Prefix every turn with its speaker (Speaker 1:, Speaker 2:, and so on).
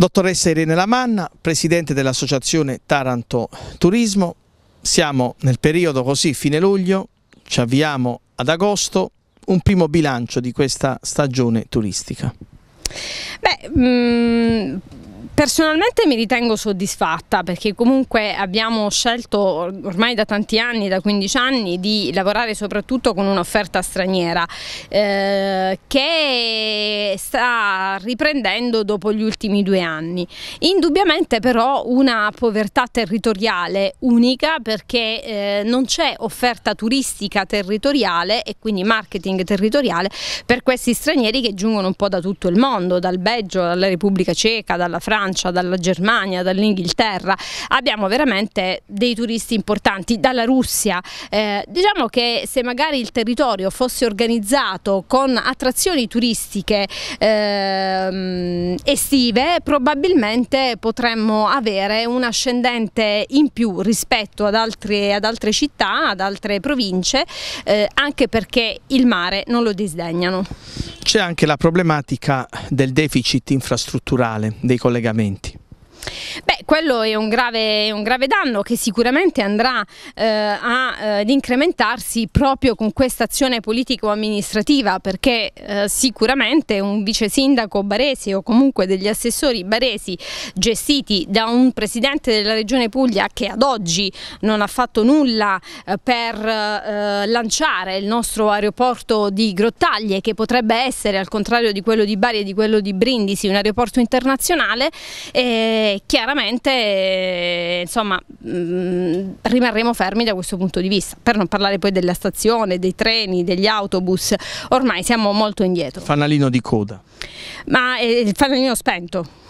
Speaker 1: Dottoressa Irene Lamanna, presidente dell'associazione Taranto Turismo, siamo nel periodo così fine luglio, ci avviamo ad agosto, un primo bilancio di questa stagione turistica.
Speaker 2: Beh, mh mm, Personalmente mi ritengo soddisfatta perché comunque abbiamo scelto ormai da tanti anni, da 15 anni, di lavorare soprattutto con un'offerta straniera eh, che sta riprendendo dopo gli ultimi due anni. Indubbiamente però una povertà territoriale unica perché eh, non c'è offerta turistica territoriale e quindi marketing territoriale per questi stranieri che giungono un po' da tutto il mondo, dal Belgio, dalla Repubblica Ceca, dalla Francia Francia, dalla Germania, dall'Inghilterra, abbiamo veramente dei turisti importanti, dalla Russia. Eh, diciamo che se magari il territorio fosse organizzato con attrazioni turistiche eh, estive, probabilmente potremmo avere un ascendente in più rispetto ad altre, ad altre città, ad altre province, eh, anche perché il mare non lo disdegnano.
Speaker 1: C'è anche la problematica del deficit infrastrutturale dei collegamenti
Speaker 2: quello è un grave, un grave danno che sicuramente andrà eh, a, eh, ad incrementarsi proprio con questa azione politico-amministrativa perché eh, sicuramente un vice sindaco baresi o comunque degli assessori baresi gestiti da un presidente della regione Puglia che ad oggi non ha fatto nulla eh, per eh, lanciare il nostro aeroporto di Grottaglie che potrebbe essere al contrario di quello di Bari e di quello di Brindisi un aeroporto internazionale chiaramente sicuramente eh, insomma, mm, rimarremo fermi da questo punto di vista, per non parlare poi della stazione, dei treni, degli autobus, ormai siamo molto indietro.
Speaker 1: Fanalino di coda.
Speaker 2: Ma eh, il fanalino spento